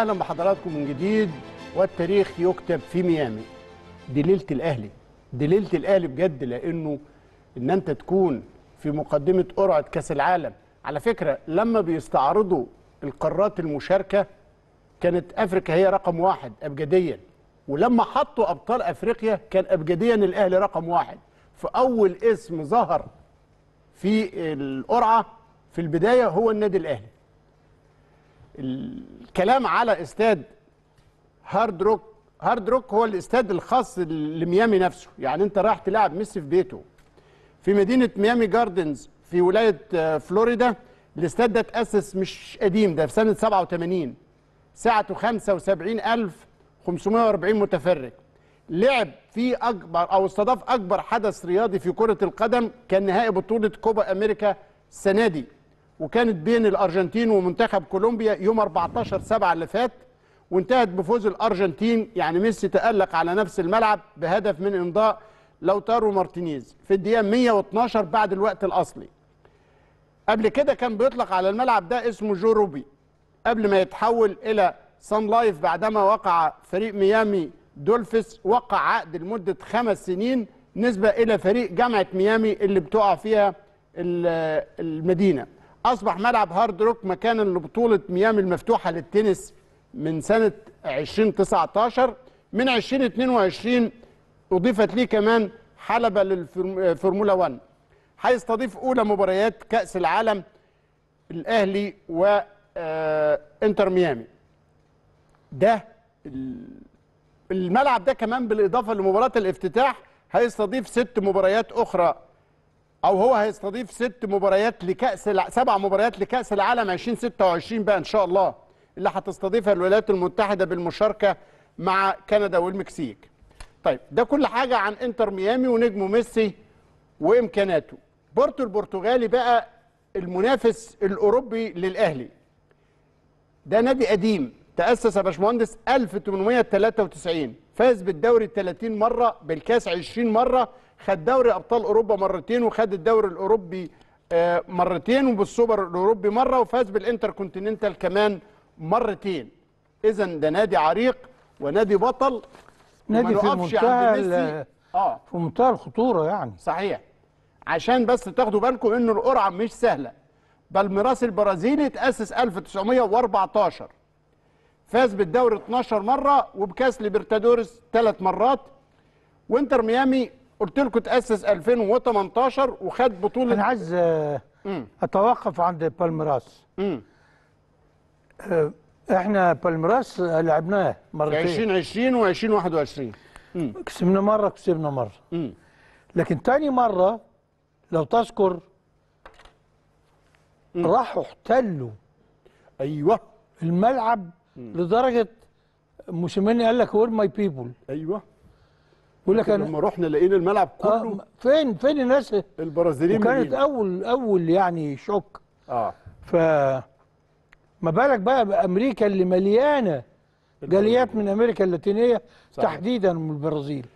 اهلا بحضراتكم من جديد والتاريخ يكتب في ميامي دي ليله الاهلي دي ليله الاهلي بجد لانه ان انت تكون في مقدمه قرعه كاس العالم على فكره لما بيستعرضوا القارات المشاركه كانت افريقيا هي رقم واحد ابجديا ولما حطوا ابطال افريقيا كان ابجديا الاهلي رقم واحد فاول اسم ظهر في القرعه في البدايه هو النادي الاهلي الكلام على استاد هارد روك هارد روك هو الاستاد الخاص لميامي نفسه يعني انت رايح تلعب ميسي في بيته في مدينه ميامي جاردنز في ولايه آه، فلوريدا الاستاد ده اتاسس مش قديم ده في سنه 87 سعته 75540 متفرج لعب في اكبر او استضاف اكبر حدث رياضي في كره القدم كان نهائي بطوله كوبا امريكا السنه دي وكانت بين الارجنتين ومنتخب كولومبيا يوم 14 7 اللي فات وانتهت بفوز الارجنتين يعني ميسي تالق على نفس الملعب بهدف من امضاء لوتارو مارتينيز في الدقيقه 112 بعد الوقت الاصلي قبل كده كان بيطلق على الملعب ده اسمه جو روبي قبل ما يتحول الى سان لايف بعدما وقع فريق ميامي دولفيس وقع عقد لمده خمس سنين نسبه الى فريق جامعه ميامي اللي بتقع فيها المدينه اصبح ملعب هارد روك مكانا لبطوله ميامي المفتوحه للتنس من سنه 2019 من 2022 اضيفت ليه كمان حلبه للفورمولا 1 هيستضيف اولى مباريات كاس العالم الاهلي و آه، انتر ميامي ده الملعب ده كمان بالاضافه لمباراه الافتتاح هيستضيف ست مباريات اخرى او هو هيستضيف ست مباريات لكاس سبع مباريات لكاس العالم 2026 بقى ان شاء الله اللي هتستضيفها الولايات المتحده بالمشاركه مع كندا والمكسيك. طيب ده كل حاجه عن انتر ميامي ونجمه ميسي وامكاناته. بورتو البرتغالي بقى المنافس الاوروبي للاهلي. ده نادي قديم تاسس يا باشمهندس 1893 فاز بالدوري 30 مره بالكاس 20 مره خد دوري ابطال اوروبا مرتين وخد الدوري الاوروبي آه، مرتين وبالسوبر الاوروبي مره وفاز بالانتركونتيننتال كمان مرتين اذا ده نادي عريق ونادي بطل نادي في منتهى اه في منتهى الخطوره يعني صحيح عشان بس تاخدوا بالكم انه القرعه مش سهله بالميراس البرازيلي تاسس 1914 فاز بالدوري 12 مره وبكاس ليبرتادورس ثلاث مرات وانتر ميامي قلت لكم اتاسس 2018 وخد بطوله انا عايز آه، اتوقف عند بالميراس آه، احنا بالميراس لعبناه مرتين 2020 و2021 كسبنا مره كسبنا مره مم. لكن تاني مره لو تذكر مم. راحوا احتلوا ايوه الملعب مم. لدرجه موسيماني قال لك وير ماي بيبول ايوه بقول لك لما رحنا لقينا الملعب آه، كله آه فين فين الناس البرازيليين كانت اول اول يعني شوك اه ف ما بالك بقى بامريكا اللي مليانه جاليات من امريكا اللاتينيه صحيح. تحديدا من البرازيل